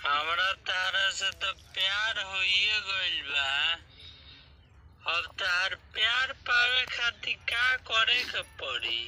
हमरा तारा से तो प्यार होइए गइल बा अब तार प्यार पावे खातिर का करे के पड़ी